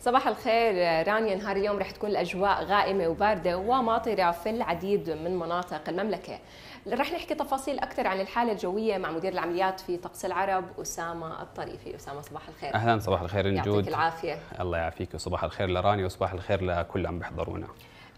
صباح الخير رانيا نهار اليوم رح تكون الأجواء غائمة وباردة وماطرة في العديد من مناطق المملكة رح نحكي تفاصيل أكثر عن الحالة الجوية مع مدير العمليات في طقس العرب أسامة الطريفي أسامة صباح الخير أهلا صباح الخير نجود يعطيك العافية الله يعافيك وصباح الخير لرانيا وصباح الخير لكل عم بيحضرونا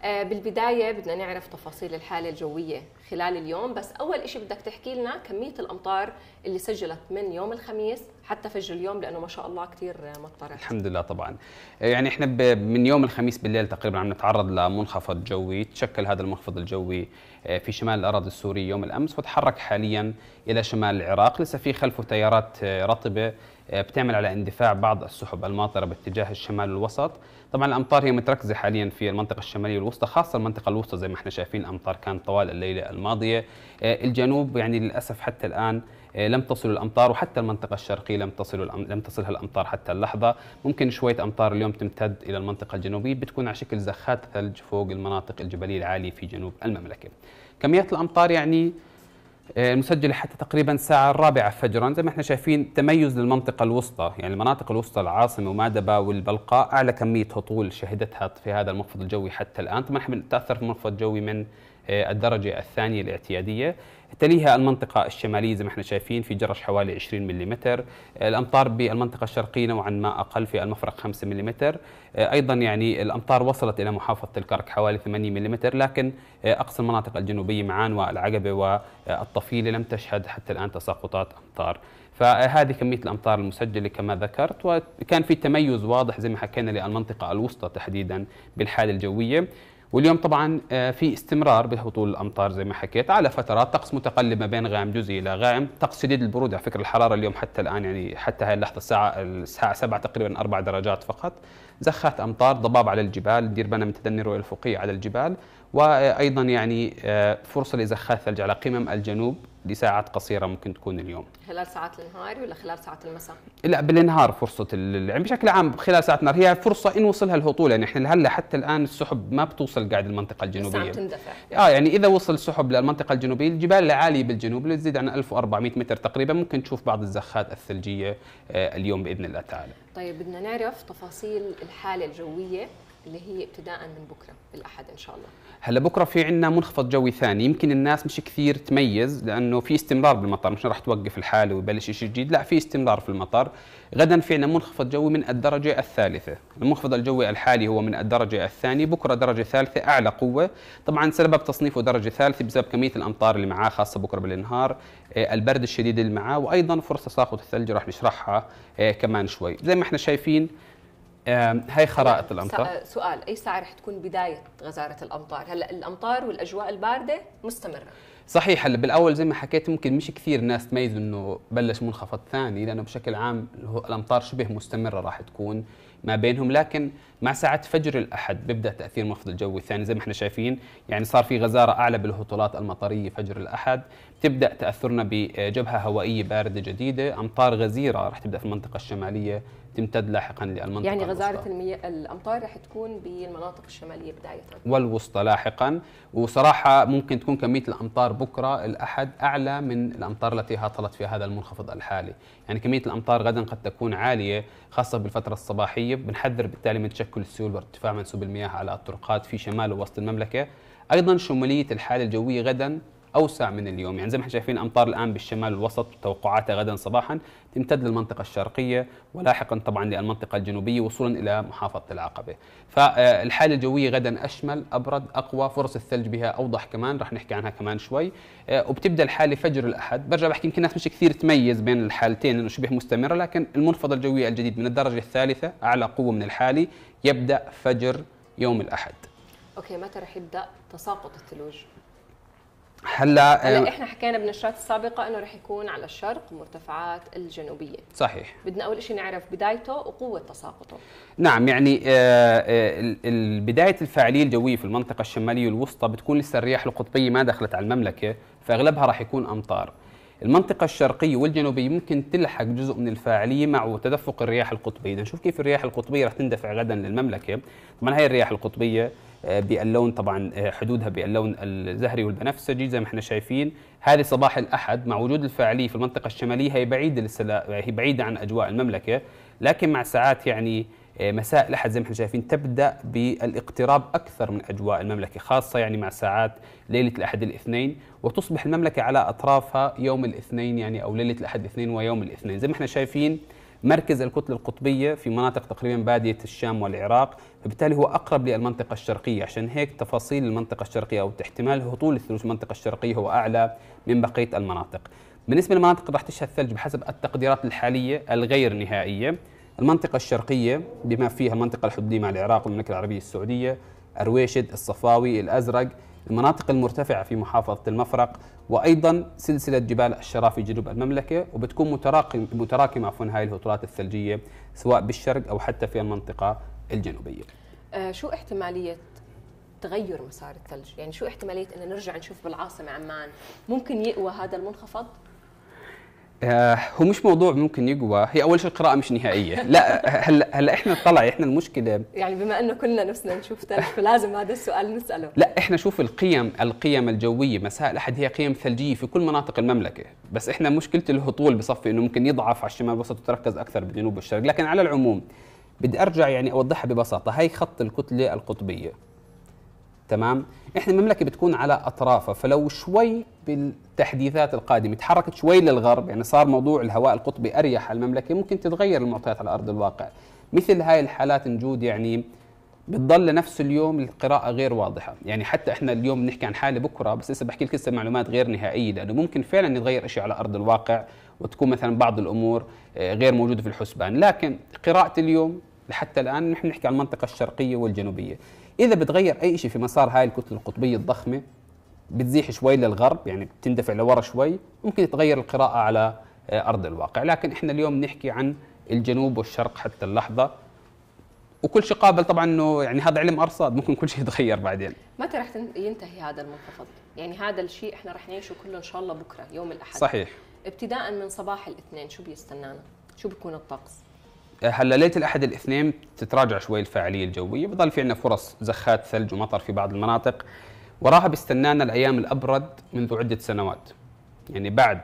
آه، بالبداية بدنا نعرف تفاصيل الحالة الجوية خلال اليوم بس أول شيء بدك تحكي لنا كمية الأمطار اللي سجلت من يوم الخميس حتى فجر اليوم لأنه ما شاء الله كثير مطرت الحمد لله طبعا آه، يعني إحنا من يوم الخميس بالليل تقريبا عم نتعرض لمنخفض جوي تشكل هذا المنخفض الجوي آه، في شمال الأراضي السورية يوم الأمس وتحرك حاليا إلى شمال العراق لسه في خلفه تيارات رطبة آه، بتعمل على اندفاع بعض السحب الماطره باتجاه الشمال الوسط طبعا الامطار هي متركزه حاليا في المنطقه الشماليه الوسطى خاصه المنطقه الوسطى زي ما احنا شايفين الامطار كانت طوال الليله الماضيه آه، الجنوب يعني للاسف حتى الان آه، لم تصل الامطار وحتى المنطقه الشرقيه لم تصل لم تصلها الامطار حتى اللحظه ممكن شويه امطار اليوم تمتد الى المنطقه الجنوبيه بتكون على شكل زخات ثلج فوق المناطق الجبليه العاليه في جنوب المملكه كميات الامطار يعني المسجله آه، حتى تقريبا الساعة الرابعة فجرا زي ما احنا شايفين تميز للمنطقة الوسطى يعني المناطق الوسطى العاصمة ومادبا والبلقاء أعلى كمية هطول شهدتها في هذا المخفض الجوي حتى الآن طبعا احنا بنتأثر في المخفض الجوي من آه، الدرجة الثانية الاعتيادية تليها المنطقة الشمالية زي ما احنا شايفين في جرش حوالي 20 ملم الأمطار بالمنطقة الشرقية نوعا ما أقل في المفرق 5 ملم أيضا يعني الأمطار وصلت إلى محافظة الكرك حوالي 8 ملم لكن أقصى المناطق الجنوبية معان والعقبة والطفيلة لم تشهد حتى الآن تساقطات أمطار فهذه كمية الأمطار المسجلة كما ذكرت وكان في تميز واضح زي ما حكينا للمنطقة الوسطى تحديدا بالحالة الجوية واليوم طبعا آه، في استمرار بهطول الامطار زي ما حكيت على فترات طقس متقلب ما بين غائم جزئي الى غائم طقس شديد البروده فكره الحراره اليوم حتى الان يعني حتى هاي اللحظه الساعه الساعه 7 تقريبا 4 درجات فقط زخات امطار ضباب على الجبال دير بنا الرؤيه الافقيه على الجبال وايضا يعني آه، فرصه لزخات ثلج على قمم الجنوب لساعات قصيره ممكن تكون اليوم خلال ساعات النهار ولا خلال ساعات المساء لا بالنهار فرصه يعني بشكل عام خلال ساعات النهار هي فرصه ان وصلها الهطول يعني احنا هلا حتى الان السحب ما بتوصل قاعد المنطقه الجنوبيه تندفع اه يعني اذا وصل السحب للمنطقه الجنوبيه الجبال العاليه بالجنوب اللي تزيد عن 1400 متر تقريبا ممكن تشوف بعض الزخات الثلجيه آه، اليوم باذن الله تعالى طيب بدنا نعرف تفاصيل الحالة الجوية اللي هي ابتداء من بكره الاحد ان شاء الله هلا بكره في عندنا منخفض جوي ثاني يمكن الناس مش كثير تميز لانه في استمرار بالمطر مش راح توقف الحاله ويبلش شيء جديد لا في استمرار في المطر غدا في عندنا منخفض جوي من الدرجه الثالثه المنخفض الجوي الحالي هو من الدرجه الثانيه بكره درجه ثالثه اعلى قوه طبعا سبب تصنيفه درجه ثالثه بسبب كميه الامطار اللي معاه خاصه بكره بالنهار آه، البرد الشديد اللي معاه وايضا فرصه تساقط الثلج راح نشرحها آه، كمان شوي زي ما احنا شايفين هاي خرائط الامطار آه، سؤال اي ساعه رح تكون بدايه غزاره الامطار هلا الامطار والاجواء البارده مستمره صحيح هلا بالاول زي ما حكيت ممكن مش كثير ناس تميز انه بلش منخفض ثاني لانه بشكل عام الامطار شبه مستمره راح تكون ما بينهم لكن مع ساعة فجر الاحد بيبدا تاثير منخفض الجوي الثاني زي ما احنا شايفين يعني صار في غزاره اعلى بالهطولات المطريه فجر الاحد بتبدأ تاثرنا بجبهه هوائيه بارده جديده امطار غزيره راح تبدا في المنطقه الشماليه تمتد لاحقا للمنطقه يعني غزاره المياه الامطار راح تكون بالمناطق الشماليه بدايه والوسطى لاحقا وصراحه ممكن تكون كميه الامطار بكره الاحد اعلى من الامطار التي هطلت في هذا المنخفض الحالي يعني كميه الامطار غدا قد تكون عاليه خاصه بالفتره الصباحيه بنحذر بالتالي من تشكل السيول وارتفاع منسوب المياه على الطرقات في شمال ووسط المملكه ايضا شموليه الحاله الجويه غدا اوسع من اليوم يعني زي ما احنا شايفين امطار الان بالشمال الوسط وتوقعاتها غدا صباحا تمتد للمنطقه الشرقيه ولاحقا طبعا للمنطقه الجنوبيه وصولا الى محافظه العقبه فالحاله الجويه غدا اشمل ابرد اقوى فرص الثلج بها اوضح كمان رح نحكي عنها كمان شوي آه، وبتبدا الحاله فجر الاحد برجع بحكي يمكن الناس مش كثير تميز بين الحالتين انه شبه مستمره لكن المنفضه الجويه الجديد من الدرجه الثالثه اعلى قوه من الحالي يبدا فجر يوم الاحد اوكي متى رح يبدا تساقط الثلوج هلا هلا آه، احنا حكينا بنشرات السابقه انه رح يكون على الشرق مرتفعات الجنوبيه صحيح بدنا اول شيء نعرف بدايته وقوه تساقطه نعم يعني آه، آه، بدايه الفاعليه الجويه في المنطقه الشماليه والوسطى بتكون لسه الرياح القطبيه ما دخلت على المملكه فاغلبها راح يكون امطار المنطقة الشرقية والجنوبية ممكن تلحق جزء من الفاعلية مع تدفق الرياح القطبية، نشوف كيف الرياح القطبية رح تندفع غدا للمملكة، طبعا هي الرياح القطبية آه، باللون طبعا آه، حدودها باللون الزهري والبنفسجي زي ما احنا شايفين هذه صباح الاحد مع وجود الفاعليه في المنطقه الشماليه هي بعيده للسلا... هي بعيده عن اجواء المملكه لكن مع ساعات يعني آه، مساء الاحد زي ما احنا شايفين تبدا بالاقتراب اكثر من اجواء المملكه خاصه يعني مع ساعات ليله الاحد الاثنين وتصبح المملكه على اطرافها يوم الاثنين يعني او ليله الاحد الاثنين ويوم الاثنين زي ما احنا شايفين مركز الكتلة القطبية في مناطق تقريبا بادية الشام والعراق فبالتالي هو أقرب للمنطقة الشرقية عشان هيك تفاصيل المنطقة الشرقية أو احتمال هطول الثلوج المنطقة الشرقية هو أعلى من بقية المناطق بالنسبة للمناطق اللي راح تشهد ثلج بحسب التقديرات الحالية الغير نهائية المنطقة الشرقية بما فيها المنطقة الحدودية مع العراق والمملكة العربية السعودية أرويشد الصفاوي الأزرق المناطق المرتفعة في محافظة المفرق وأيضا سلسلة جبال في جنوب المملكة وبتكون متراكم متراكمة عفوا هاي الهطولات الثلجية سواء بالشرق أو حتى في المنطقة الجنوبية آه شو احتمالية تغير مسار الثلج يعني شو احتمالية أن نرجع نشوف بالعاصمة عمان ممكن يقوى هذا المنخفض آه، هو مش موضوع ممكن يقوى هي اول شيء القراءه مش نهائيه لا هلا هلا احنا طلع احنا المشكله يعني بما انه كلنا نفسنا نشوف ثلج فلازم هذا السؤال نساله لا احنا شوف القيم القيم الجويه مساء الاحد هي قيم ثلجيه في كل مناطق المملكه بس احنا مشكله الهطول بصفي انه ممكن يضعف على الشمال الوسط وتركز اكثر بالجنوب والشرق لكن على العموم بدي ارجع يعني اوضحها ببساطه هاي خط الكتله القطبيه تمام احنا المملكه بتكون على اطرافها فلو شوي بالتحديثات القادمه تحركت شوي للغرب يعني صار موضوع الهواء القطبي اريح على المملكه ممكن تتغير المعطيات على ارض الواقع مثل هاي الحالات نجود يعني بتضل لنفس اليوم القراءة غير واضحة، يعني حتى احنا اليوم بنحكي عن حالة بكرة بس لسه بحكي لك معلومات غير نهائية لأنه ممكن فعلا يتغير شيء على أرض الواقع وتكون مثلا بعض الأمور آه، غير موجودة في الحسبان، لكن قراءة اليوم لحتى الان نحن نحكي عن المنطقه الشرقيه والجنوبيه اذا بتغير اي شيء في مسار هاي الكتله القطبيه الضخمه بتزيح شوي للغرب يعني بتندفع لورا شوي ممكن تتغير القراءه على آه، ارض الواقع لكن احنا اليوم نحكي عن الجنوب والشرق حتى اللحظه وكل شيء قابل طبعا انه يعني هذا علم ارصاد ممكن كل شيء يتغير بعدين متى رح ينتهي هذا المنخفض يعني هذا الشيء احنا رح نعيشه كله ان شاء الله بكره يوم الاحد صحيح ابتداء من صباح الاثنين شو بيستنانا شو بيكون الطقس هلا ليله الاحد الاثنين تتراجع شوي الفاعليه الجويه بضل في عندنا فرص زخات ثلج ومطر في بعض المناطق وراها بيستنانا الايام الابرد منذ عده سنوات يعني بعد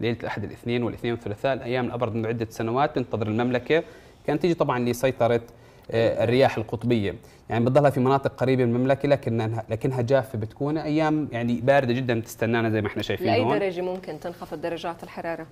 ليله الاحد الاثنين والاثنين والثلاثاء الايام الابرد منذ عده سنوات تنتظر المملكه كانت تيجي طبعا لسيطره آه، الرياح القطبيه يعني بتضلها في مناطق قريبه من المملكه لكنها لكنها جافه بتكون ايام يعني بارده جدا بتستنانا زي ما احنا شايفين لاي درجه ممكن تنخفض درجات الحراره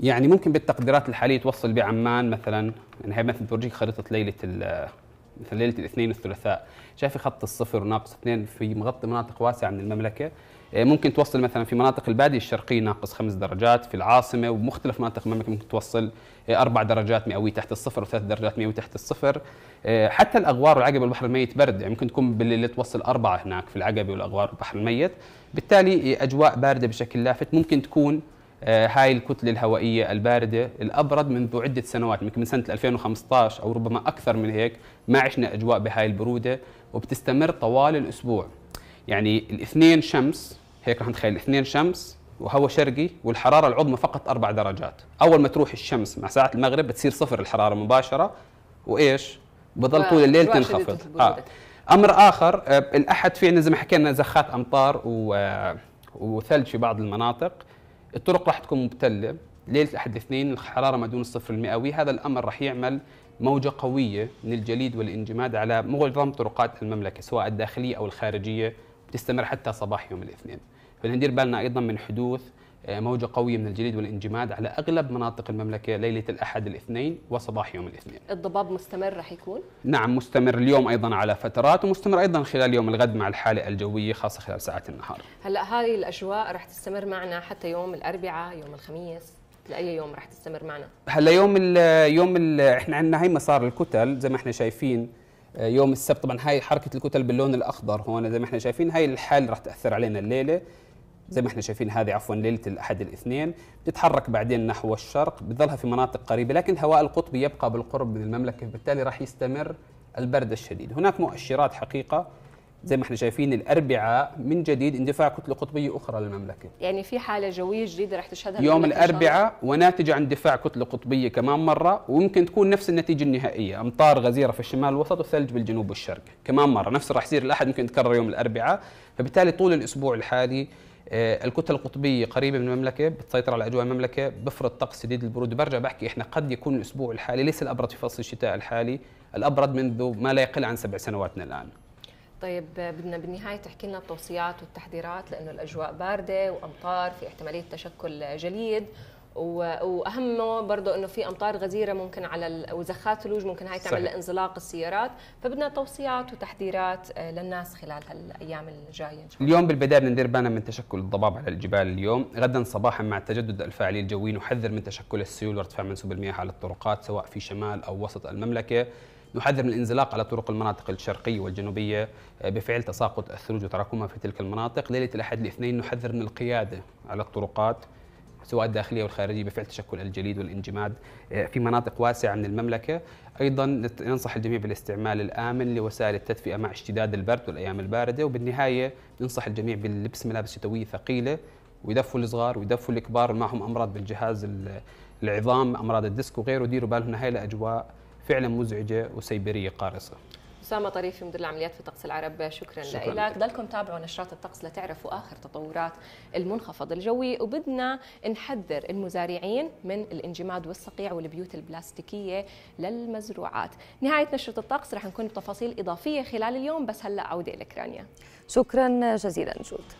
يعني ممكن بالتقديرات الحاليه توصل بعمان مثلا يعني هي مثلا بورجيك خريطه ليله مثلا ليله الاثنين والثلاثاء شايفي خط الصفر ناقص اثنين في مغطي مناطق واسعه من المملكه إيه، ممكن توصل مثلا في مناطق البادية الشرقية ناقص خمس درجات في العاصمة ومختلف مناطق المملكة ممكن توصل إيه، أربع درجات مئوية تحت الصفر وثلاث درجات مئوية تحت الصفر إيه، حتى الأغوار والعقبة والبحر الميت برد يعني ممكن تكون بالليل توصل أربعة هناك في العقبة والأغوار والبحر الميت بالتالي أجواء باردة بشكل لافت ممكن تكون آه، هاي الكتله الهوائيه البارده الابرد منذ عده سنوات يمكن من سنه 2015 او ربما اكثر من هيك ما عشنا اجواء بهاي البروده وبتستمر طوال الاسبوع يعني الاثنين شمس هيك رح نتخيل الاثنين شمس وهو شرقي والحرارة العظمى فقط أربع درجات أول ما تروح الشمس مع ساعة المغرب بتصير صفر الحرارة مباشرة وإيش بضل طول الليل تنخفض آه. أمر آخر آه، الأحد في عندنا زي ما حكينا زخات أمطار و... آه، وثلج في بعض المناطق الطرق راح تكون مبتله ليله الاحد الاثنين الحراره ما دون الصفر المئوي هذا الامر راح يعمل موجة قوية من الجليد والانجماد على معظم طرقات المملكة سواء الداخلية أو الخارجية بتستمر حتى صباح يوم الاثنين فندير بالنا أيضا من حدوث آه، موجة قوية من الجليد والانجماد على أغلب مناطق المملكة ليلة الأحد الاثنين وصباح يوم الاثنين الضباب مستمر رح يكون؟ نعم مستمر اليوم أيضا على فترات ومستمر أيضا خلال يوم الغد مع الحالة الجوية خاصة خلال ساعات النهار هلأ هذه الأجواء رح تستمر معنا حتى يوم الأربعاء يوم الخميس لاي يوم رح تستمر معنا هلا يوم ال يوم الـ احنا عندنا هي مسار الكتل زي ما احنا شايفين آه، يوم السبت طبعا هاي حركه الكتل باللون الاخضر هون زي ما احنا شايفين هاي الحال رح تاثر علينا الليله زي ما احنا شايفين هذه عفوا ليله الاحد الاثنين بتتحرك بعدين نحو الشرق بتظلها في مناطق قريبه لكن الهواء القطبي يبقى بالقرب من المملكه بالتالي راح يستمر البرد الشديد هناك مؤشرات حقيقه زي ما احنا شايفين الاربعاء من جديد اندفاع كتله قطبيه اخرى للمملكه يعني في حاله جويه جديده رح تشهدها يوم الاربعاء وناتجه عن اندفاع كتله قطبيه كمان مره وممكن تكون نفس النتيجه النهائيه امطار غزيره في الشمال الوسط وثلج بالجنوب والشرق كمان مره نفس اللي راح يصير الاحد ممكن يتكرر يوم الاربعاء فبالتالي طول الاسبوع الحالي آه، الكتله القطبيه قريبه من المملكه بتسيطر على اجواء المملكه بفرض طقس شديد البروده برجع بحكي احنا قد يكون الاسبوع الحالي ليس الابرد في فصل الشتاء الحالي الابرد منذ ما لا يقل عن سبع سنوات من الان طيب بدنا بالنهاية تحكي لنا التوصيات والتحذيرات لأنه الأجواء باردة وأمطار في احتمالية تشكل جليد واهمه برضه انه في امطار غزيره ممكن على وزخات ثلوج ممكن هاي تعمل لانزلاق السيارات فبدنا توصيات وتحذيرات آه، للناس خلال هالايام الجايه إن شاء الله. اليوم بالبدايه بدنا ندير بالنا من تشكل الضباب على الجبال اليوم غدا صباحا مع التجدد الفاعليه الجوي نحذر من تشكل السيول وارتفاع منسوب المياه على الطرقات سواء في شمال او وسط المملكه نحذر من الانزلاق على طرق المناطق الشرقيه والجنوبيه آه، بفعل تساقط الثلوج وتراكمها في تلك المناطق ليله الاحد الاثنين نحذر من القياده على الطرقات سواء الداخليه والخارجيه بفعل تشكل الجليد والانجماد آه، في مناطق واسعه من المملكه ايضا ننصح الجميع بالاستعمال الامن لوسائل التدفئه مع اشتداد البرد والايام البارده وبالنهايه ننصح الجميع بلبس ملابس شتويه ثقيله ويدفوا الصغار ويدفوا الكبار اللي معهم امراض بالجهاز العظام امراض الديسك وغيره ديروا بالهم هاي الاجواء فعلا مزعجه وسيبريه قارصه أسامة طريف مدير العمليات في طقس العرب شكرا, شكرا لك ضلكم تابعوا نشرات الطقس لتعرفوا آخر تطورات المنخفض الجوي وبدنا نحذر المزارعين من الانجماد والصقيع والبيوت البلاستيكية للمزروعات نهاية نشرة الطقس رح نكون بتفاصيل إضافية خلال اليوم بس هلأ عودة لك رانيا شكرا جزيلا جود